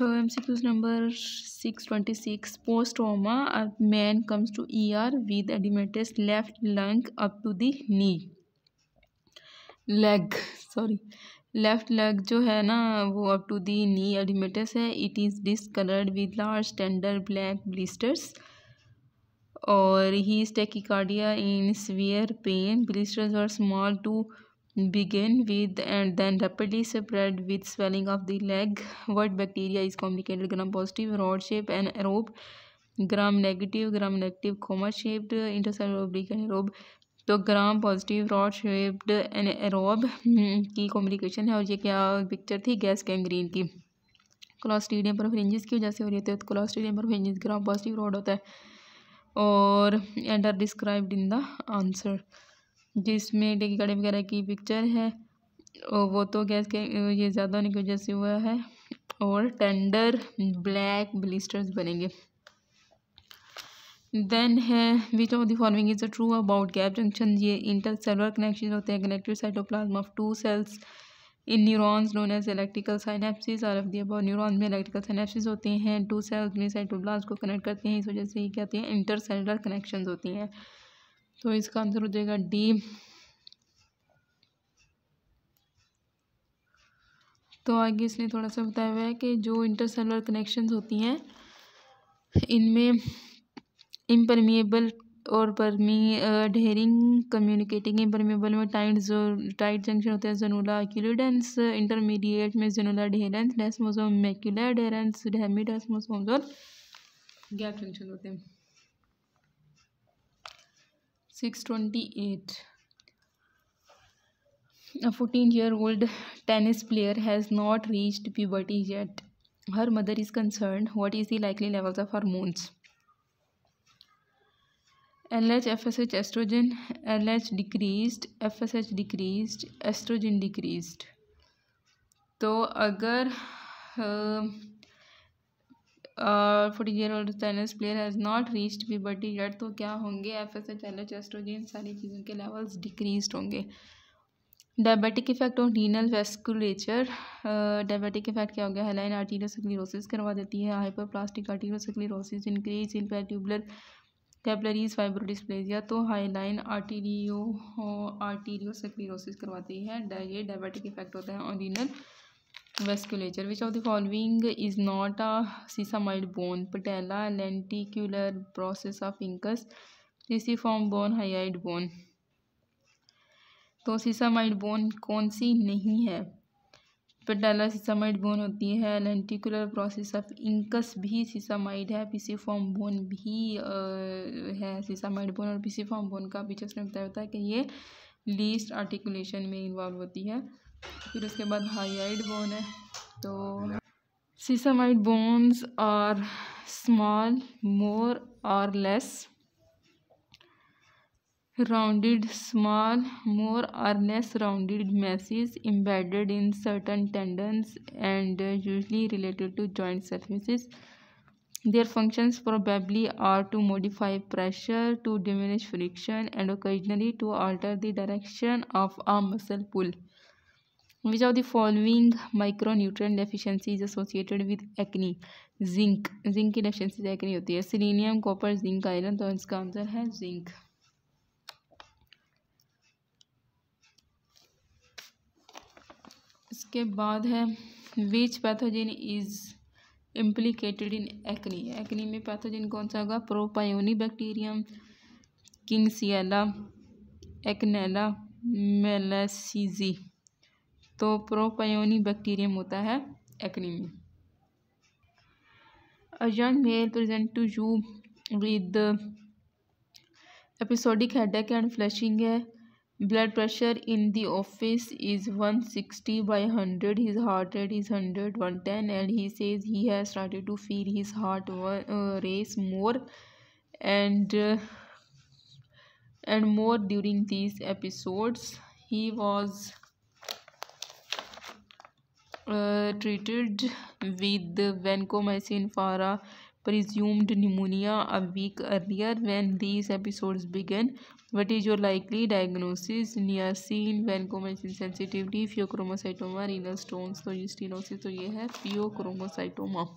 M C Qs number six twenty six post ओमा a man comes to E R with oedematous left lung up to the knee leg sorry left leg जो है ना वो up to the knee oedematous है it is discoloured with large tender black blisters और he is tachycardia in severe pain blisters और small to begin with and then rapidly spread with swelling of the leg what bacteria is complicated gram positive rod shape and aerobe gram negative gram negative comma shaped intercell obligate aerobe तो gram positive rod shaped anaerobe की complication है और ये क्या picture थी gas कैंग्रीन की Clostridium परफरेंजिस की वजह से हो रही है तो clostridium perfringens gram positive rod होता है और and are described in the answer जिसमें गाड़ी वगैरह की पिक्चर है और वो तो गैस के ये ज़्यादा होने की वजह से हुआ है और टेंडर ब्लैक ब्लिस्टर्स बनेंगे देन है which of the following is a true about gap junction ये इंटर सेलर कनेक्शन होते हैं connective cytoplasm of two cells in neurons known as electrical synapses और दी अबाउट न्यूरॉन्स में electrical synapses होते हैं two cells में cytoplasm को connect करते हैं इस वजह से ये कहते हैं इंटर सेलर कनेक्शन होती हैं तो इसका आंसर हो जाएगा डी तो आगे इसलिए थोड़ा सा बताया हुआ है कि जो इंटरसेलुलर कनेक्शंस होती हैं इनमें इम्परमिएबल और परमी ढेरिंग कम्युनिकेटिंग इम्परमेबल में टाइट जो टाइट जंक्शन होते हैं जनुला एक्यूलिडेंस इंटरमीडिएट में जनूला डेरेंस डेस्मोसोम मेक्यूला डेरेंस डेमी डेस्मोसोम और गैप जंक्शन होते हैं 628 a 14 year old tennis player has not reached puberty yet her mother is concerned what is the likely levels of hormones LH FSH estrogen LH decreased FSH decreased estrogen decreased तो अगर forty year old tennis player has not reached puberty yet तो क्या होंगे F S H L H oestrogen सारी चीज़ों के levels decrease होंगे diabetic effect on renal vasculature diabetic effect क्या हो गया हेलाइन आर्टीरियोसिक्लिरोसिस करवा देती है hyperplastic arteriolosclerosis increase in peritubular capillaries fibrodysplasia तो हाईलाइन आर्टीरियो आर्टीरियोसिक्लिरोसिस करवाती है ये डायबिटिक इफेक्ट होता है on renal which of the following is not a sesamoid bone patella lenticular process of incus incus form bone hyoid bone तो sesamoid bone कौन सी नहीं है पटेला सिसामाइड बोन होती है लेंटिकुलर प्रोसेस ऑफ इंकस भी सीसामाइड है फॉर्म बोन भी आ, है सीसामाइड बोन और फॉर्म बोन का पीछे उसने बताया होता है कि ये लीस्ट आर्टिकुलेशन में इन्वॉल्व होती है फिर उसके बाद हाईआइड बोन है तो sesamoid bones are small more or less rounded small more or less rounded masses embedded in certain tendons and usually related to joint surfaces their functions probably are to modify pressure to diminish friction and occasionally to alter the direction of a muscle pull which of the following micronutrient deficiency is associated with acne zinc zinc की deficiency से होती है selenium copper zinc iron तो इसका answer है zinc इसके बाद है which pathogen is implicated in acne acne में पैथोजिन कौन सा होगा प्रोपायोनी बैक्टीरियम किंगसियाला एक्नेला मेलासीजी तो प्रोपायोनी बैक्टीरियम होता है एक्नी में a young male present to you with episodic headache and flashing है blood pressure in the office is one sixty by hundred his heart rate is hundred one ten and he says he has started to feel his heart race more and and more during this episodes he was treated with vancomycin for a presumed pneumonia a week earlier when these episodes began what is your likely diagnosis niacin vancomycin sensitivity pheochromocytoma renal stones तो ये stenosis तो ये है pheochromocytoma